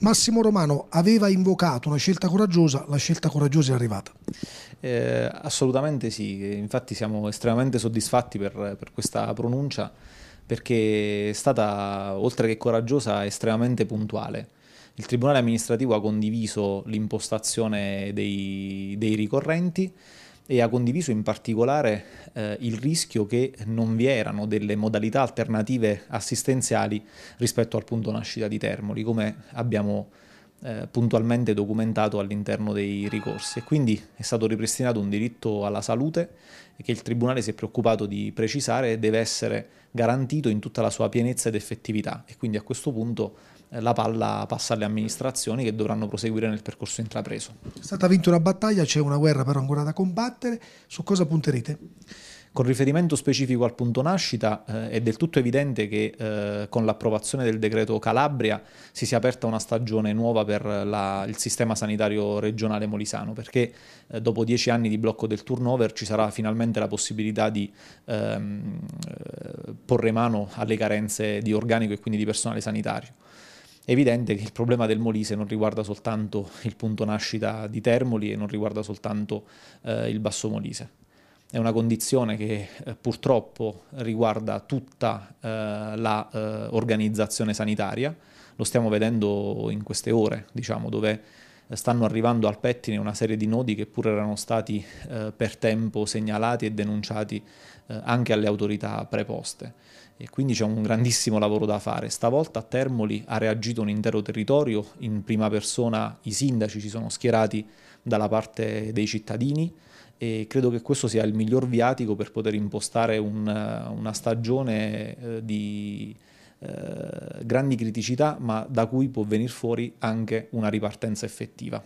Massimo Romano aveva invocato una scelta coraggiosa, la scelta coraggiosa è arrivata. Eh, assolutamente sì, infatti siamo estremamente soddisfatti per, per questa pronuncia perché è stata, oltre che coraggiosa, estremamente puntuale. Il Tribunale amministrativo ha condiviso l'impostazione dei, dei ricorrenti e ha condiviso in particolare eh, il rischio che non vi erano delle modalità alternative assistenziali rispetto al punto nascita di Termoli, come abbiamo eh, puntualmente documentato all'interno dei ricorsi e quindi è stato ripristinato un diritto alla salute che il Tribunale si è preoccupato di precisare e deve essere garantito in tutta la sua pienezza ed effettività e quindi a questo punto eh, la palla passa alle amministrazioni che dovranno proseguire nel percorso intrapreso. È stata vinta una battaglia, c'è una guerra però ancora da combattere, su cosa punterete? Con riferimento specifico al punto nascita eh, è del tutto evidente che eh, con l'approvazione del decreto Calabria si sia aperta una stagione nuova per la, il sistema sanitario regionale molisano perché eh, dopo dieci anni di blocco del turnover ci sarà finalmente la possibilità di ehm, eh, porre mano alle carenze di organico e quindi di personale sanitario. È evidente che il problema del Molise non riguarda soltanto il punto nascita di Termoli e non riguarda soltanto eh, il Basso Molise è una condizione che eh, purtroppo riguarda tutta eh, l'organizzazione eh, sanitaria, lo stiamo vedendo in queste ore, diciamo, dove stanno arrivando al pettine una serie di nodi che pure erano stati eh, per tempo segnalati e denunciati eh, anche alle autorità preposte. E quindi c'è un grandissimo lavoro da fare. Stavolta a Termoli ha reagito un intero territorio, in prima persona i sindaci si sono schierati dalla parte dei cittadini e credo che questo sia il miglior viatico per poter impostare un, eh, una stagione eh, di eh, grandi criticità, ma da cui può venire fuori anche una ripartenza effettiva.